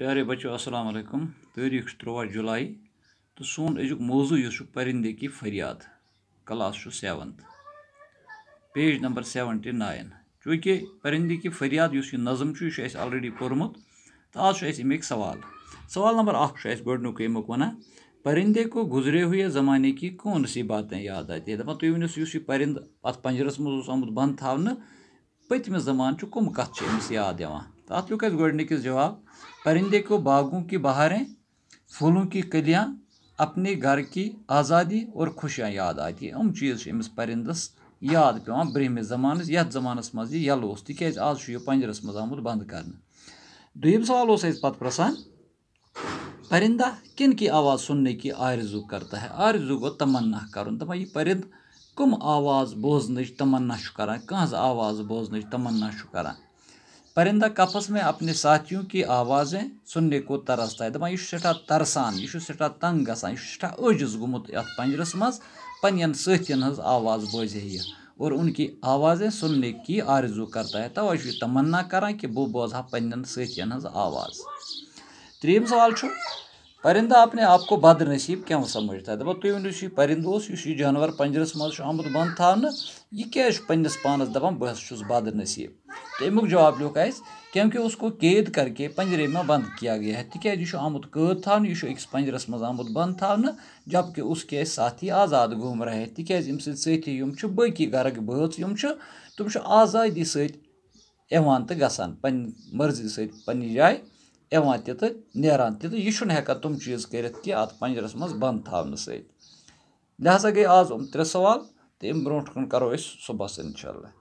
प्यारे बच्चों अस्सलाम वालेकुम तारीख त्रुवा जुलाई तो सोन अजुक मौजू यह परिंदे की फरियाद class seventh page number seventy nine चूँकि परिंदे की फरियाद यह नज़म यह ऑलरेडी पोर्मुत तो आज अमिक सवाल सवाल नंबर अख गोडनुक अमुक वन परिंदे को गुजरे हुए ज़माने की कौन सी बातें याद आती है दपा तुम वन यह परिंद अत पंजरस मज आमुत बंद थावन पतमस जमान कम कत याद तो अत लुक गोडनिकिस जवाब परिंदे को बागों की बहारें फूलों की कलियाँ अपने घर की आज़ादी और खुशियाँ याद आती उन चीज़ अमिस परिंदस याद पे ब्रह जमान ये जमानस मज यलो तिक आज यह पंजरस मज आमुत बंद कर दुम सवाल उस प्रसान परिंदा किन की आवाज़ सुनने की आरजू करता है आरजू गो तमन्ना कर दपा तो परिंद कम आवाज़ बोजन तमन्ना कह आवाज़ बोजन तमन्ना करान परिंदा कपस में अपने साथियों की आवाज़ें सुनने को तरसता है दपा यह सठा तरसान यह सठा तंग गसान यह सठा गुमुत पंजरस मज पन सथियन हज आवाज़ बोजे ही और उनकी आवाज़ें सुनने की आरजू करता है तवे तमन्ना करा कि बह बोजा पन सथियन हज आवाज़ त्रीम सवाल परिंदा अपने आप को बद नसीब क्यों समझता है दपा तुम यह परिंद जानवर पंजरस मज आमुत बंद थान यह क्या पानस दपा बहस बद नसीब امی جاب لوگ اس قید کر کے پنجرے میں بند کیا گیا ہے تیز یہ آمد قید تک پنجرس من آمت بند تھے جبکہ اس کے ساتھ ہی آزاد گومرائے تک ایم سیم بے گھر باتم آزادی سۭتۍ یِوان تہٕ گژھان گی مرضی سۭتۍ پنٛنہِ جایہِ یِوان تہِ تہِ تہٕ تہٕ نیران یہِ چھُنہٕ سن جائے تیران تیکن تم چیز کرنجرس من بند تھو سکتا لہٰذا آز یِم ترٛےٚ سوال تہٕ اَمہِ برونٛٹھ کُن کَرو أسۍ صحاس اِنشاء اللہ